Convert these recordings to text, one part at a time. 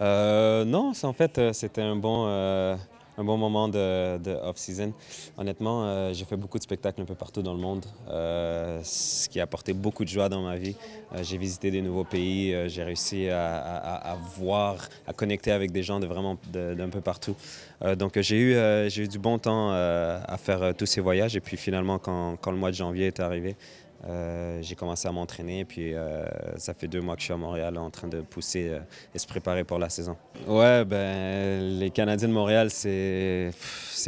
Euh, non, en fait, euh, c'était un bon, euh, un bon moment de, de off-season. Honnêtement, euh, j'ai fait beaucoup de spectacles un peu partout dans le monde, ce qui a apporté beaucoup de joie dans ma vie. j'ai visité des nouveaux pays, j'ai réussi à, voir, à connecter avec des gens de vraiment d'un peu partout. donc j'ai eu, j'ai eu du bon temps à faire tous ces voyages et puis finalement, quand, quand le mois de janvier est arrivé, euh, j'ai commencé à m'entraîner, puis euh, ça fait deux mois que je suis à Montréal en train de pousser euh, et se préparer pour la saison. Ben, les Canadiens de Montréal, c'est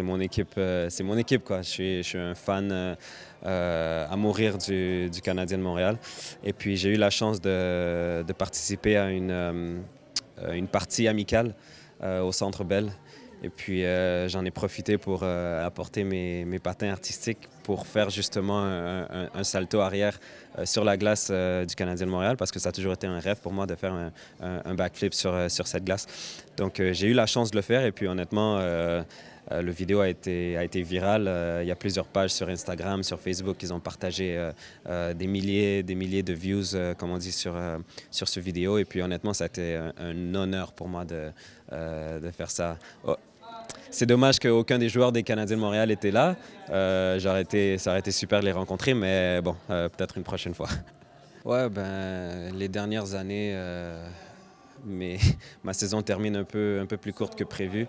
mon équipe. c'est mon équipe, Je suis, un fan à mourir du, Canadien de Montréal. Et puis, j'ai eu la chance de, participer à une, une partie amicale au Centre Bell. Et puis euh, j'en ai profité pour euh, apporter mes, patins artistiques pour faire justement un, salto arrière euh, sur la glace du Canadien de Montréal parce que ça a toujours été un rêve pour moi de faire un, backflip sur, sur cette glace. Donc j'ai eu la chance de le faire et puis honnêtement, le vidéo a été, a été virale. il y a plusieurs pages sur Instagram, sur Facebook, ils ont partagé des milliers, des milliers de views, comme on dit, sur, sur ce vidéo. Et puis honnêtement, ça a été un, honneur pour moi de, de faire ça. Oh, c'est dommage qu'aucun des joueurs des Canadiens de Montréal était là. Euh, ça aurait été super de les rencontrer, mais bon, euh, peut-être une prochaine fois. Ouais, ben, les dernières années, euh, mais, ma saison termine un peu, un peu plus courte que prévu.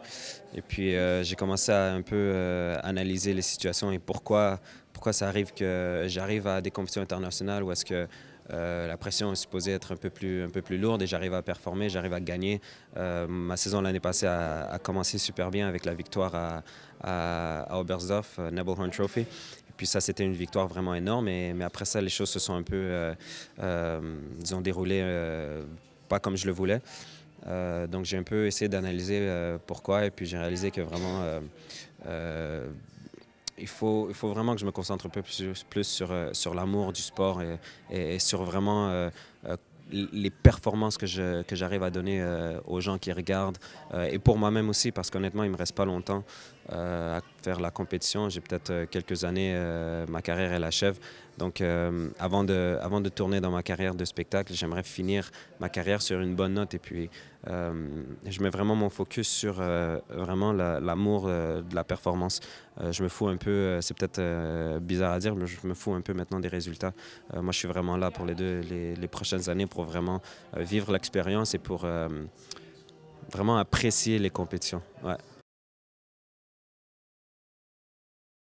Et puis, euh, j'ai commencé à un peu analyser les situations et pourquoi, pourquoi ça arrive que j'arrive à des compétitions internationales ou est-ce que euh, la pression est supposée être un peu plus, un peu plus lourde et j'arrive à performer, j'arrive à gagner. Euh, ma saison l'année passée a, commencé super bien avec la victoire à, à, Oberstdorf, euh, Nebelhorn Trophy. Et puis ça, c'était une victoire vraiment énorme. Et, mais après ça, les choses se sont un peu, euh, ont déroulées pas comme je le voulais. donc j'ai un peu essayé d'analyser pourquoi et puis j'ai réalisé que vraiment il faut, il faut vraiment que je me concentre un peu plus, sur, euh, sur l'amour du sport et, sur vraiment euh, euh, les performances que, que j'arrive à donner aux gens qui regardent et pour moi-même aussi parce qu'honnêtement il me reste pas longtemps à faire la compétition j'ai peut-être quelques années ma carrière elle achève donc, euh, avant, de, avant de tourner dans ma carrière de spectacle, j'aimerais finir ma carrière sur une bonne note. Et puis, euh, je mets vraiment mon focus sur euh, vraiment l'amour de la performance. je me fous un peu, c'est peut-être bizarre à dire, mais je me fous un peu maintenant des résultats. moi, je suis vraiment là pour les deux, les, prochaines années pour vraiment vivre l'expérience et pour vraiment apprécier les compétitions.